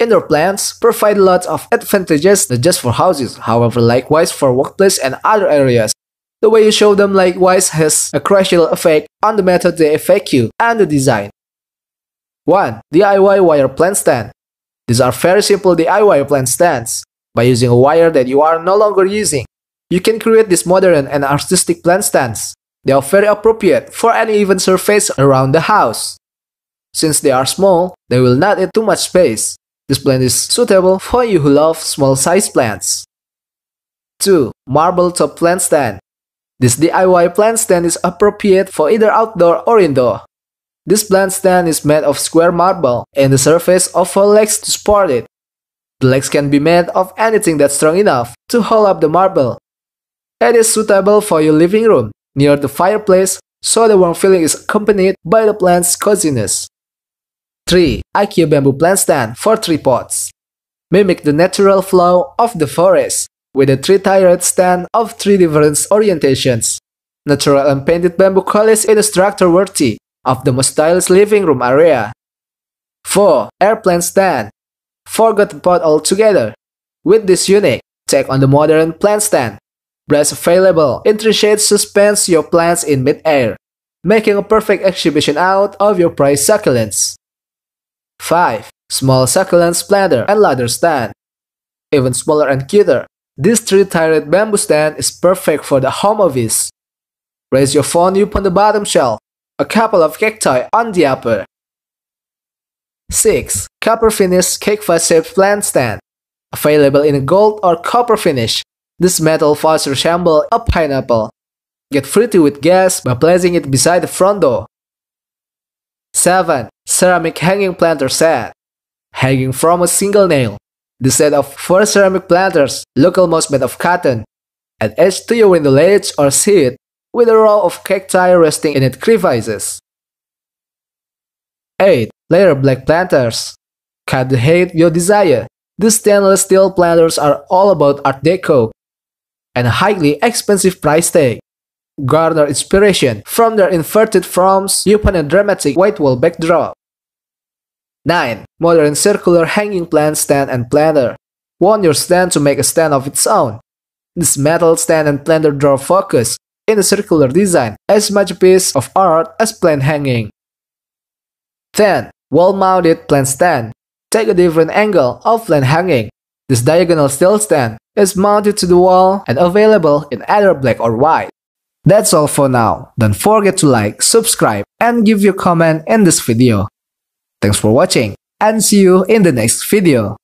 Indoor plants provide lots of advantages not just for houses, however likewise for workplace and other areas. The way you show them likewise has a crucial effect on the method they affect you and the design. 1. DIY wire plant stand. These are very simple DIY plant stands. By using a wire that you are no longer using, you can create these modern and artistic plant stands. They are very appropriate for any even surface around the house. Since they are small, they will not eat too much space. This plant is suitable for you who love small-sized plants. 2. Marble top plant stand. This DIY plant stand is appropriate for either outdoor or indoor. This plant stand is made of square marble and the surface of legs to support it. The legs can be made of anything that's strong enough to hold up the marble. It is suitable for your living room, near the fireplace, so the warm feeling is accompanied by the plant's coziness. 3. IQ bamboo plant stand for three pots. Mimic the natural flow of the forest with a three-tiered stand of three different orientations. Natural and painted bamboo colors in a structure worthy of the most stylish living room area. 4. Airplane stand. Forgot the pot altogether. With this unique take on the modern plant stand, brass available in three shades suspends your plants in midair, making a perfect exhibition out of your prized succulents. 5. Small succulent planter and ladder stand. Even smaller and cuter, this three-tired bamboo stand is perfect for the home office. Raise your phone up on the bottom shelf, a couple of cacti on the upper. 6. Copper finish cake vase-shaped plant stand. Available in a gold or copper finish, this metal vase resembles a pineapple. Get fruity with gas by placing it beside the front door. 7 ceramic hanging planter set, hanging from a single nail. The set of four ceramic planters, look almost made of cotton, attached to your window ledge or seat, with a row of cacti resting in its crevices. 8. Layer black planters. Cut the height you desire. These stainless steel planters are all about Art Deco and highly expensive price tag. Garner inspiration from their inverted forms upon a dramatic white wall backdrop. 9. Modern circular hanging plant stand and planter. Want your stand to make a stand of its own. This metal stand and planter draw focus in a circular design as much a piece of art as plant hanging. 10. Wall-mounted plant stand. Take a different angle of plant hanging. This diagonal steel stand is mounted to the wall and available in either black or white. That's all for now. Don't forget to like, subscribe, and give your comment in this video. Thanks for watching and see you in the next video.